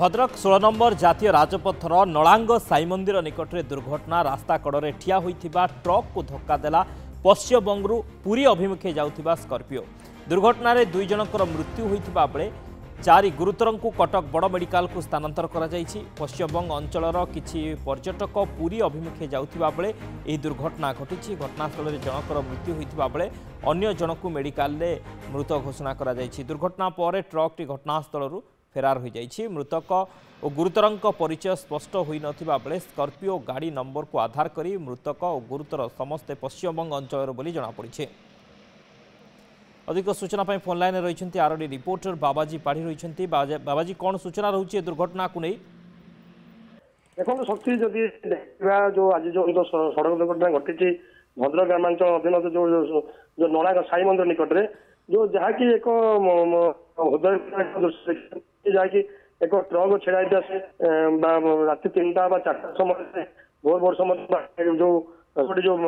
ভদ্রক ষোল নম্বর জাতীয় রাজপথর নলাঙ্গ সাই মন্দির নিকটে দুর্ঘটনা রাস্তা কড়রে ঠিয়া হয়ে ট্রকু ধক্কা দেলা পশ্চিমবঙ্গু পুরী অভিমুখে যাওয়া স্কর্পিও দুর্ঘটনার দুই জনকর মৃত্যু হয়ে বেড়ে চারি গুরুতর কটক বড় মেডিকাল স্থানান্তর করা যাই পশ্চিমবঙ্গ অঞ্চলর কিছু পর্যটক পুরী অভিমুখে যাওয়া বেড়ে এই দুর্ঘটনা ঘটিছে ঘটনাস্থলের জনকর মৃত্যু হয়ে বেড়ে অন্য জনক মেডিকালে মৃত ঘোষণা করা যাই দুর্ঘটনা পরে ট্রকটি ঘটনাস্থলর ଫେରାର ହୋଇଯାଇଛି ମୃତକ ଓ ଗୁରୁତରଙ୍କ ପରିଚୟ ସ୍ପଷ୍ଟ ହୋଇନଥିବା ବେଳେ ସ୍କର୍ପିଓ ଗାଡ଼ି ନମ୍ବରକୁ ଆଧାର କରି ମୃତକ ଓ ଗୁରୁତର ସମସ୍ତେ ପଶ୍ଚିମବଙ୍ଗ ଅଞ୍ଚଳର ବୋଲି ଜଣାପଡ଼ିଛି ଅଧିକ ସୂଚନା ପାଇଁ ଫୋନ୍ ଲାଇନ୍ରେ ରହିଛନ୍ତି ଆରଡ଼ି ରିପୋର୍ଟର ବାବାଜୀ ପାଢ଼ୀ ରହିଛନ୍ତି ବାବାଜୀ କ'ଣ ସୂଚନା ରହୁଛି ଏ ଦୁର୍ଘଟଣାକୁ ନେଇ ଦେଖନ୍ତୁ ଶକ୍ତି ଯଦି ଦେଖିବା ଯୋଉ ଆଜି ଯୋଉ ସଡକ ଦୁର୍ଘଟଣା ଘଟିଛି ଭଦ୍ରକ ଗ୍ରାମାଞ୍ଚଳ ଅଧୀନତ ଯୋଉ ଯୋଉ ନଳାଙ୍କ ସାଇ ମନ୍ଦିର ନିକଟରେ ଯୋଉ ଯାହାକି ଏକ ହୃଦୟ ଦୃଷ୍ଟି ଦେଖିଛନ୍ତି ଯାଇକି ଏକ ଟ୍ରକ୍ ଛିଡ଼ା ହେଇଥିବା ସେ ରାତି ତିନିଟା ବା ଚାରିଟା ସମୟରେ ଭୋର ଭୋର ସମୟରେ ଯୋଉ ଗୋଟେ ଯୋଉ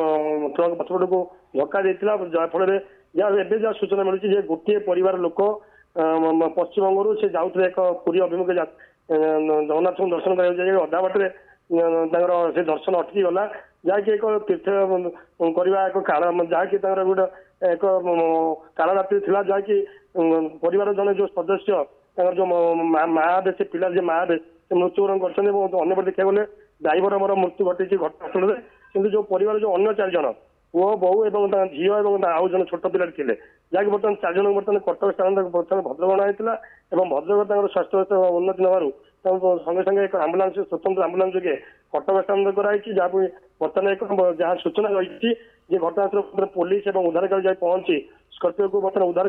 ଟ୍ରକ୍ ପଛପଟକୁ ଧକ୍କା ଦେଇଥିଲା ଯାହାଫଳରେ ଯାହା ଏବେ ଯାହା ସୂଚନା ମିଳୁଛି ଯେ ଗୋଟିଏ ପରିବାର ଲୋକ ପଶ୍ଚିମବଙ୍ଗରୁ ସେ ଯାଉଥିଲେ ଏକ ପୁରୀ ଅଭିମୁଖେ ଜଗନ୍ନାଥଙ୍କୁ ଦର୍ଶନ କରିବାକୁ ଯାଇ ଅଧା ବାଟରେ ତାଙ୍କର ସେ ଦର୍ଶନ ଅଟକି ଗଲା ଯାହାକି ଏକ ତୀର୍ଥ କରିବା ଏକ କାଳ ଯାହାକି ତାଙ୍କର ଗୋଟେ ଏକ କାଳ ରାତ୍ରି ଥିଲା ଯାହାକି ପରିବାର ଜଣେ ଯୋଉ ସଦସ୍ୟ ତାଙ୍କର ଯୋଉ ମା ହେବେ ସେ ପିଲା ଯିଏ ମା ହେବେ ସେ ମୃତ୍ୟୁବରଣ କରିଛନ୍ତି ଏବଂ ଅନ୍ୟପଟେ ଦେଖିବାକୁ ଗଲେ ଡ୍ରାଇଭର ଆମର ମୃତ୍ୟୁ ଘଟିଛି ଘଟଣାସ୍ଥଳରେ କିନ୍ତୁ ଯୋଉ ପରିବାର ଯୋଉ ଅନ୍ୟ ଚାରି ଜଣ ପୁଅ ବୋହୁ ଏବଂ ତାଙ୍କ ଝିଅ ଏବଂ ଆଉ ଜଣେ ଛୋଟ ପିଲାଟି ଥିଲେ ଯାହାକି ବର୍ତ୍ତମାନ ଚାରି ଜଣଙ୍କୁ ବର୍ତ୍ତମାନ କଟକ ସ୍ଥାନାନ୍ତର ବର୍ତ୍ତମାନ ଭଦ୍ରକ ଅଣାଯାଇଥିଲା ଏବଂ ଭଦ୍ରକ ତାଙ୍କର ସ୍ୱାସ୍ଥ୍ୟ ଉନ୍ନତି ନେବାରୁ ତାଙ୍କୁ ସଙ୍ଗେ ସଙ୍ଗେ ଏକ ଆମ୍ବୁଲାନ୍ସ ସ୍ୱତନ୍ତ୍ର ଆମ୍ବୁଲାନ୍ସ ଯୋଗେ କଟକ ସ୍ଥାନାନ୍ତର କରାଯାଇଛି ଯାହାକୁ ବର୍ତ୍ତମାନ ଏକ ଯାହା ସୂଚନା ରହିଛି যে ঘটনাস্থলে পুলিশ এবং উদ্ধারকারী যাই পৌঁছি স্কর্পিওকে বর্তমানে উদ্ধার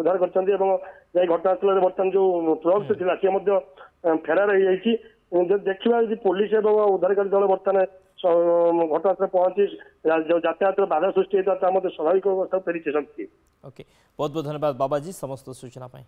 উদ্ধার করছেন এবং যাই ঘটনাস্থলে বর্তমান যে ট্রকটি ছিল সে ମଧ୍ୟ ଫେରାର ହେଇଯାଇଛି ଯଦି ଦେଖିବା ଯଦି ପୋଲିସ ଏବଂ ଉଦ୍ଧାରକାରୀ ଦଳ ବର୍ତ୍ତମାନ ଘଟଣାସ୍ଥଳରେ ପହଞ୍ଚି যাতায়াতের বাধা সৃষ্টি হয়েছে তা মধ্যে স্বাভাবিক অবস্থা ফেরিছে সবকি ওকে বহুত বহুত ধন্যবাদ বাবাজি সমস্ত সূচনা পাই